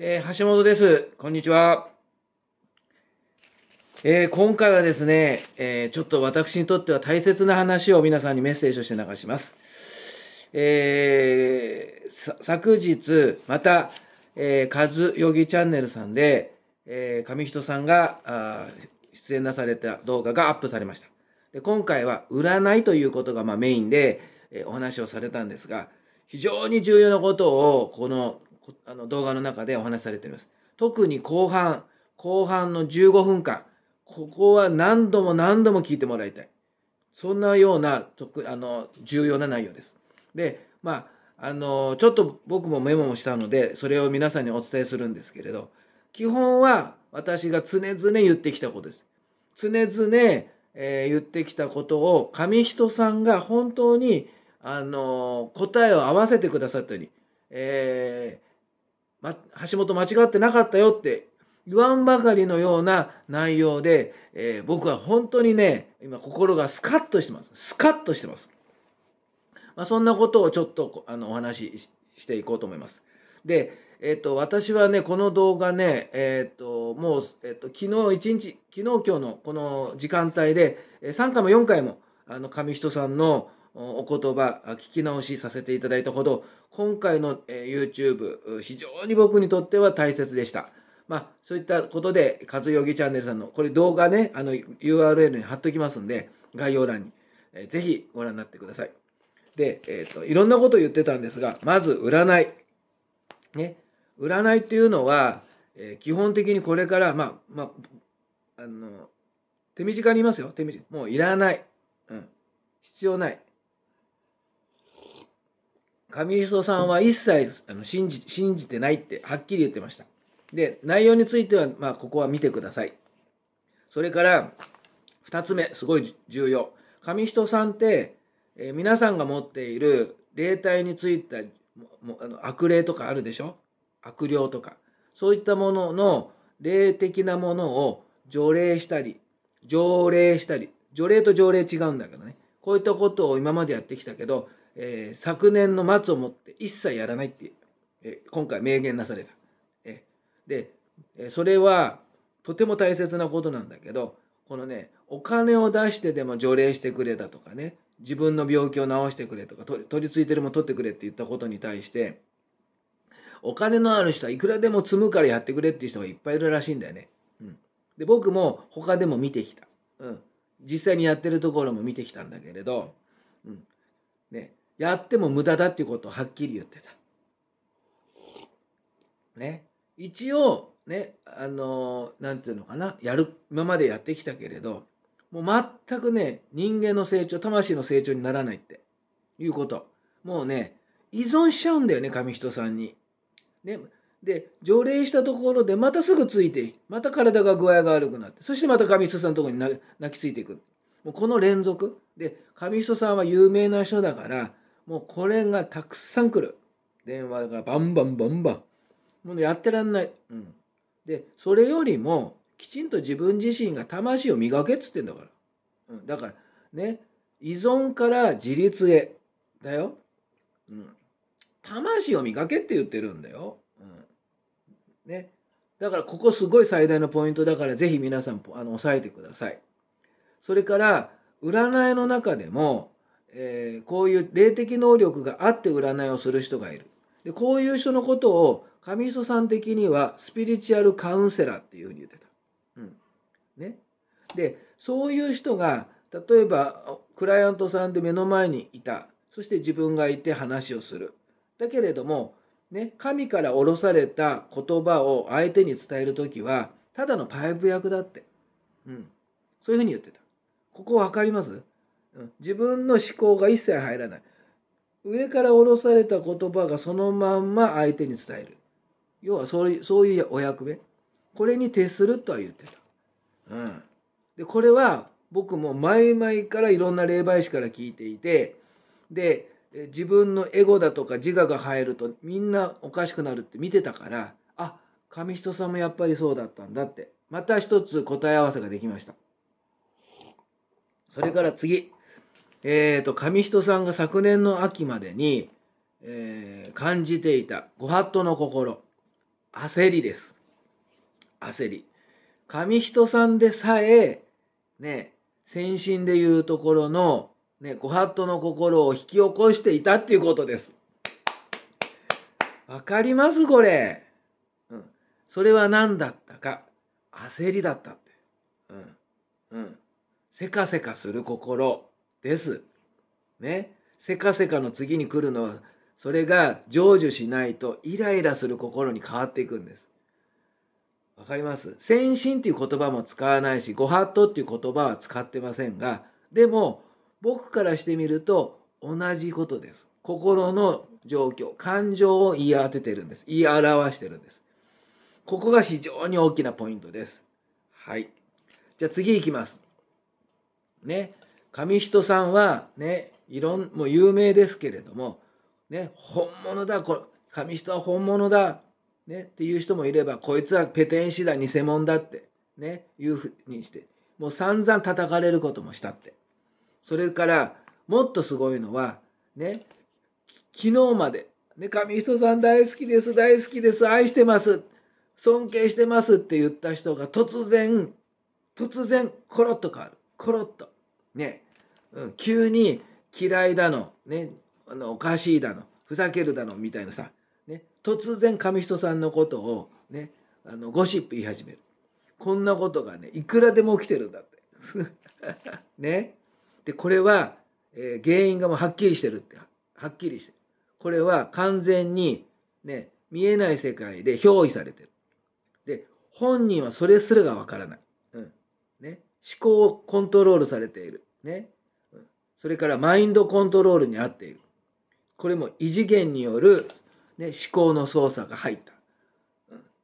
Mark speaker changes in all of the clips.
Speaker 1: えー、橋本です。こんにちは。えー、今回はですね、えー、ちょっと私にとっては大切な話を皆さんにメッセージとして流します。え昨日、また、えー、カズヨギチャンネルさんで、え上人さんが出演なされた動画がアップされました。で今回は占いということがまメインで、えお話をされたんですが、非常に重要なことをこのあの動画の中でお話しされています。特に後半、後半の15分間、ここは何度も何度も聞いてもらいたい。そんなような、あの、重要な内容です。で、まあ、あの、ちょっと僕もメモもしたので、それを皆さんにお伝えするんですけれど、基本は私が常々言ってきたことです。常々、えー、言ってきたことを、紙人さんが本当に、あの、答えを合わせてくださったように、えーま、橋本間違ってなかったよって言わんばかりのような内容で、えー、僕は本当にね、今心がスカッとしてます。スカッとしてます。まあ、そんなことをちょっとあのお話ししていこうと思います。で、えっ、ー、と、私はね、この動画ね、えっ、ー、と、もう、えっ、と、昨日一日、昨日今日のこの時間帯で、3回も4回も、あの、上人さんの、お言葉聞き直しさせていただいたほど今回の YouTube 非常に僕にとっては大切でした。まあ、そういったことで、和代義チャンネルさんの、これ動画ね、あの URL に貼っときますんで、概要欄に、えー、ぜひご覧になってください。で、えっ、ー、と、いろんなこと言ってたんですが、まず占い。ね、占いっていうのは、えー、基本的にこれから、まあ、まあ、あの、手短に言いますよ、手短。もういらない。うん。必要ない。上磯さんは一切あの信じ信じてないってはっきり言ってました。で、内容については、まあ、ここは見てください。それから、2つ目、すごい重要。上人さんって、えー、皆さんが持っている霊体についたもあの悪霊とかあるでしょ悪霊とか。そういったものの霊的なものを除霊したり、条例したり、除霊と条例違うんだけどね。こういったことを今までやってきたけど、えー、昨年の末をもって一切やらないって、えー、今回明言なされた。えー、で、えそれはとても大切なことなんだけどこのねお金を出してでも除霊してくれたとかね自分の病気を治してくれとか取り付いてるも取ってくれって言ったことに対してお金のある人はいくらでも積むからやってくれっていう人がいっぱいいるらしいんだよね。うん、で僕も他でも見てきた、うん、実際にやってるところも見てきたんだけれど、うんね、やっても無駄だっていうことをはっきり言ってた。ね。一応、ね、あの、なんていうのかな、やる、今までやってきたけれど、もう全くね、人間の成長、魂の成長にならないっていうこと。もうね、依存しちゃうんだよね、神人さんに。ね。で、除霊したところで、またすぐついて、また体が具合が悪くなって、そしてまた神人さんのところに泣きついていく。もうこの連続。で、神人さんは有名な人だから、もうこれがたくさん来る。電話がバンバンバンバン。もうやってらんない。うん。で、それよりも、きちんと自分自身が魂を磨けっつってんだから。うん。だから、ね、依存から自立へ。だよ。うん。魂を磨けって言ってるんだよ。うん。ね。だからここすごい最大のポイントだからぜひ皆さんあの押さえてください。それから占いの中でもえー、こういう霊的能力があって占いをする人がいる。でこういう人のことを上磯さん的にはスピリチュアルカウンセラーっていうふうに言ってた。うんね、でそういう人が例えばクライアントさんで目の前にいたそして自分がいて話をするだけれども、ね、神から降ろされた言葉を相手に伝える時はただのパイプ役だって、うん、そういうふうに言ってたここ分かります自分の思考が一切入らない上から下ろされた言葉がそのまんま相手に伝える要はそういうそういうお役目これに徹するとは言ってた、うん、でこれは僕も前々からいろんな霊媒師から聞いていてで自分のエゴだとか自我が入るとみんなおかしくなるって見てたからあ神人さんもやっぱりそうだったんだってまた一つ答え合わせができましたそれから次えーと、上人さんが昨年の秋までに、えー、感じていたご法度の心、焦りです。焦り。上人さんでさえ、ね、先進でいうところの、ね、ご法度の心を引き起こしていたっていうことです。わかりますこれ。うん。それは何だったか。焦りだったって。うん。うん。せかせかする心。です。ね。せかせかの次に来るのは、それが成就しないとイライラする心に変わっていくんです。わかります先進っていう言葉も使わないし、ご法度っていう言葉は使ってませんが、でも僕からしてみると同じことです。心の状況、感情を言い当ててるんです。言い表してるんです。ここが非常に大きなポイントです。はい。じゃあ次いきます。ね。上人さんはね、いろん、もう有名ですけれども、ね、本物だ、これ、紙人は本物だ、ね、っていう人もいれば、こいつはペテン師だ、偽物だって、ね、いうふうにして、もう散々叩かれることもしたって。それから、もっとすごいのは、ね、昨日まで、ね、神人さん大好きです、大好きです、愛してます、尊敬してますって言った人が突然、突然、コロッと変わる。コロッと。ね、うん、急に嫌いだの、ね、あのおかしいだの、ふざけるだのみたいなさ、ね、突然紙人さんのことを、ね、あのゴシップ言い始める。こんなことがね、いくらでも起きてるんだって。ね。で、これは、えー、原因がもうはっきりしてるって、はっきりしてる。これは完全に、ね、見えない世界で憑依されてる。で、本人はそれすらがわからない。うん。ね。思考をコントロールされている。ね、それからマインドコントロールに合っている。これも異次元による、ね、思考の操作が入った。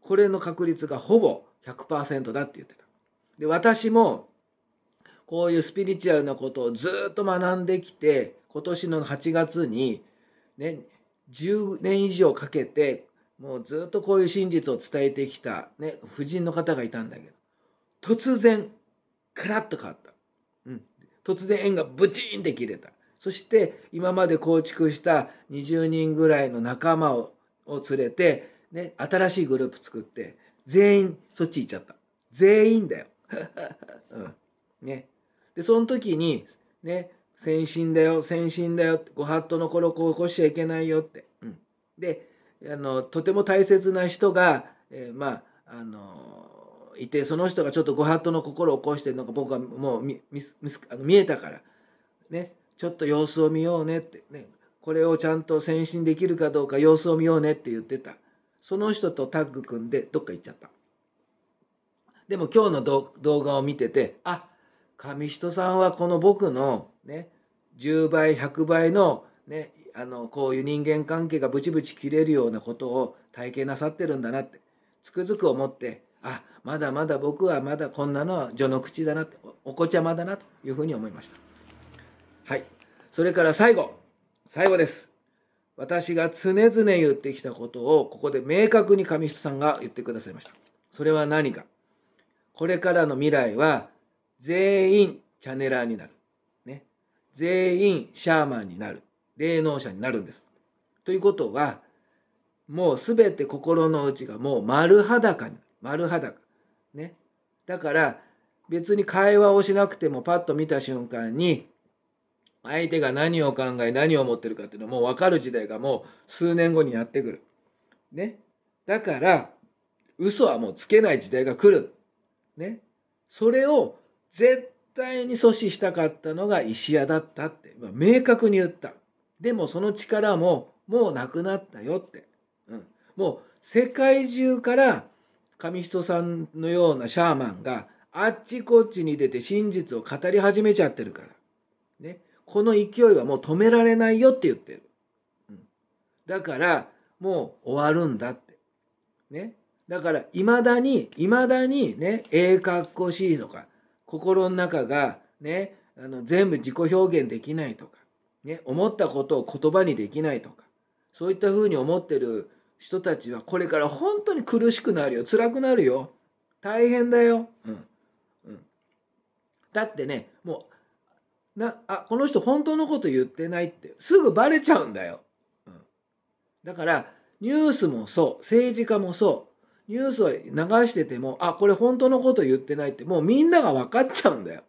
Speaker 1: これの確率がほぼ100%だって言ってた。で、私も、こういうスピリチュアルなことをずっと学んできて、今年の8月に、ね、10年以上かけて、もうずっとこういう真実を伝えてきた、ね、夫人の方がいたんだけど、突然、カラッと変わった。突然縁がブチンって切れたそして今まで構築した20人ぐらいの仲間をを連れて、ね、新しいグループ作って全員そっち行っちゃった全員だよ、うん、ね、でその時に、ね「先進だよ先進だよ」ご法度の頃う起こしちゃいけないよって、うん、であのとても大切な人が、えー、まああのいてその人がちょっとご法度の心を起こしてるのが僕はもう見あの見えたから、ね、ちょっと様子を見ようねってねこれをちゃんと先進できるかどうか様子を見ようねって言ってたその人とタッグ組んでどっか行っちゃったでも今日の動画を見ててあ上人さんはこの僕のね10倍100倍のねあのこういう人間関係がブチブチ切れるようなことを体験なさってるんだなってつくづく思ってあまだまだ僕はまだこんなのは序の口だなお子ちゃまだなというふうに思いましたはいそれから最後最後です私が常々言ってきたことをここで明確に上人さんが言ってくださいましたそれは何かこれからの未来は全員チャネラーになる、ね、全員シャーマンになる霊能者になるんですということはもうすべて心の内がもう丸裸になる丸裸。ね。だから、別に会話をしなくてもパッと見た瞬間に、相手が何を考え、何を思ってるかっていうのも分かる時代がもう数年後にやってくる。ね。だから、嘘はもうつけない時代が来る。ね。それを絶対に阻止したかったのが石屋だったって、ま明確に言った。でもその力ももうなくなったよって。うん、もう世界中から神人さんのようなシャーマンがあっちこっちに出て真実を語り始めちゃってるから。ね。この勢いはもう止められないよって言ってる。うん、だから、もう終わるんだって。ね。だから、未だに、未だにね、ええかっこしいとか、心の中がね、あの全部自己表現できないとか、ね、思ったことを言葉にできないとか、そういったふうに思ってる人たちはこれから本当に苦しくなるよ辛くなるよ大変だよ、うんうん、だってねもうなあこの人本当のこと言ってないってすぐバレちゃうんだよ、うん、だからニュースもそう政治家もそうニュースを流しててもあこれ本当のこと言ってないってもうみんなが分かっちゃうんだよ、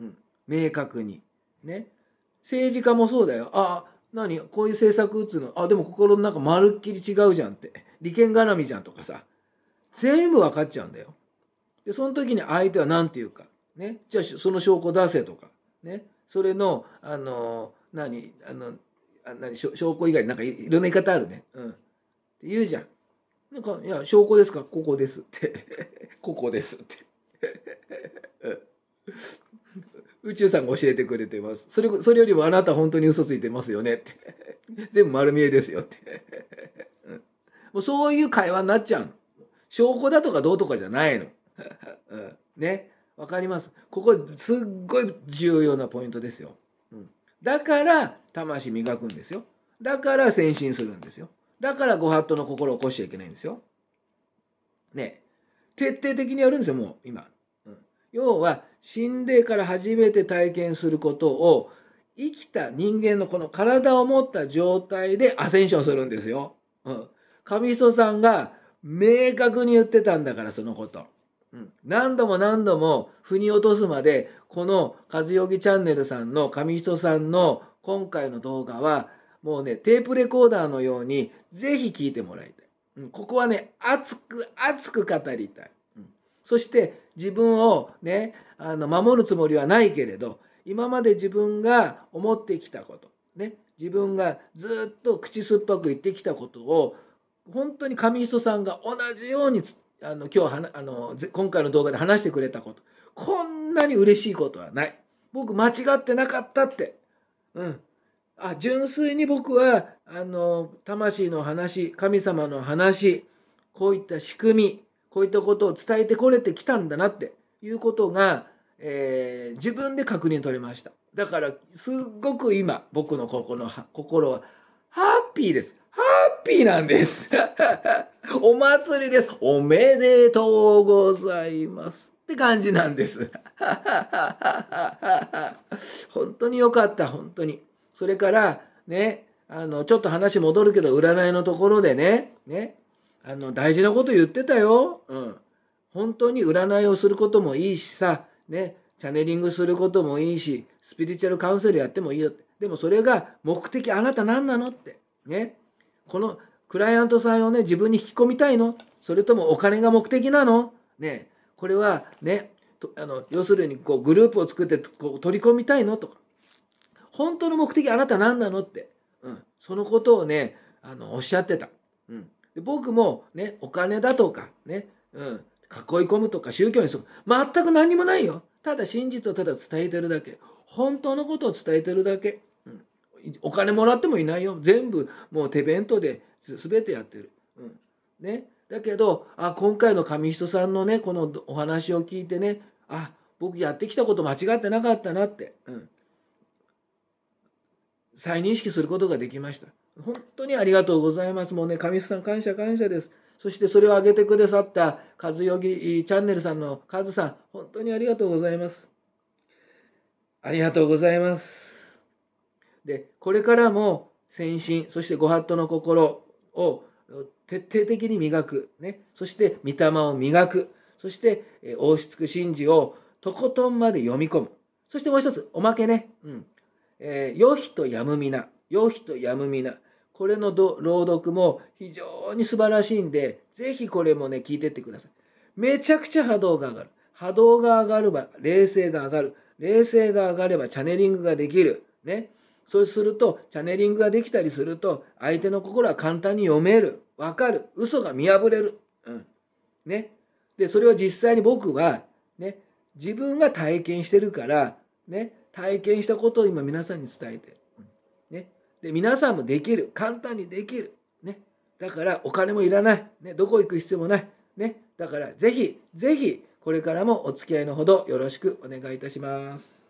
Speaker 1: うん、明確にね政治家もそうだよあ何こういう政策打つのあでも心の中まるっきり違うじゃんって利権絡みじゃんとかさ全部分かっちゃうんだよでその時に相手は何て言うか、ね、じゃあその証拠出せとか、ね、それのあの何あの何証拠以外なんかいろんな言い方あるね、うん、って言うじゃんなんか「いや証拠ですかここです」って「ここです」って 宇宙さんが教えてくれてます。それそれよりもあなた本当に嘘ついてますよねって。全部丸見えですよって。もうそういう会話になっちゃう証拠だとかどうとかじゃないの。ね。わかります。ここすっごい重要なポイントですよ。うん、だから魂磨くんですよ。だから先進するんですよ。だからご法度の心を起こしちゃいけないんですよ。ね。徹底的にやるんですよ、もう今。要は心霊から初めて体験することを生きた人間のこの体を持った状態でアセンションするんですよ。うん。神人さんが明確に言ってたんだからそのこと。うん、何度も何度も腑に落とすまでこの「和代木チャンネル」さんの神人さんの今回の動画はもうねテープレコーダーのようにぜひ聞いてもらいたい、うん、ここはね熱く熱く語りたいそして自分をね、あの、守るつもりはないけれど、今まで自分が思ってきたこと、ね、自分がずっと口酸っぱく言ってきたことを、本当に神人さんが同じようにあの今日あの今回の動画で話してくれたことこんなに嬉しいことはない僕間違ってなかったってうんあ純粋に僕はあの魂の話神様の話こういった仕組みこういったことを伝えてこれてきたんだなっていうことが、えー、自分で確認取れました。だから、すっごく今、僕のここの心は、ハッピーです。ハッピーなんです。お祭りです。おめでとうございます。って感じなんです。本当に良かった、本当に。それから、ね、あの、ちょっと話戻るけど、占いのところでね、ね、あの、大事なこと言ってたよ。うん。本当に占いをすることもいいしさ、ね、チャネリングすることもいいし、スピリチュアルカウンセルやってもいいよって。でもそれが目的、あなた何なのって。ね。このクライアントさんをね、自分に引き込みたいのそれともお金が目的なのね。これはね、あの要するにこうグループを作ってこう取り込みたいのとか。本当の目的あなた何なのって、うん、そのことをね、あのおっしゃってた。うんで僕もね、お金だとか、ね、うん、囲い込むとか宗教にする。全く何もないよ。ただ真実をただ伝えてるだけ。本当のことを伝えてるだけ。うん、お金もらってもいないよ。全部もう手弁当で全てやってる。うん、ね。だけど、あ、今回の神人さんのね、このお話を聞いてね、あ、僕やってきたこと間違ってなかったなって、うん、再認識することができました。本当にありがとうございます。もうね、神父さん感謝感謝です。そしてそれを上げてくださった和よぎチャンネルさんのカズさん、本当にありがとうございます。ありがとうございます。で、これからも先進、そしてご法度の心を徹底的に磨く、ね、そして御霊を磨く、そして王室神事をとことんまで読み込む。そしてもう一つ、おまけね。うん。えー、よひとやむみな。よひとやむみな。これの朗読も非常に素晴らしいんで、ぜひこれもね、聞いてってください。めちゃくちゃ波動が上がる。波動が上がれば、冷静が上がる。冷静が上がれば、チャネリングができる。ね。そうすると、チャネリングができたりすると、相手の心は簡単に読める。わかる。嘘が見破れる。うん。ね。で、それは実際に僕は、ね、自分が体験してるから、ね、体験したことを今皆さんに伝えてる。で皆さんもできる簡単にできる、ね、だからお金もいらない、ね、どこ行く必要もない、ね、だからぜひぜひこれからもお付き合いのほどよろしくお願いいたします。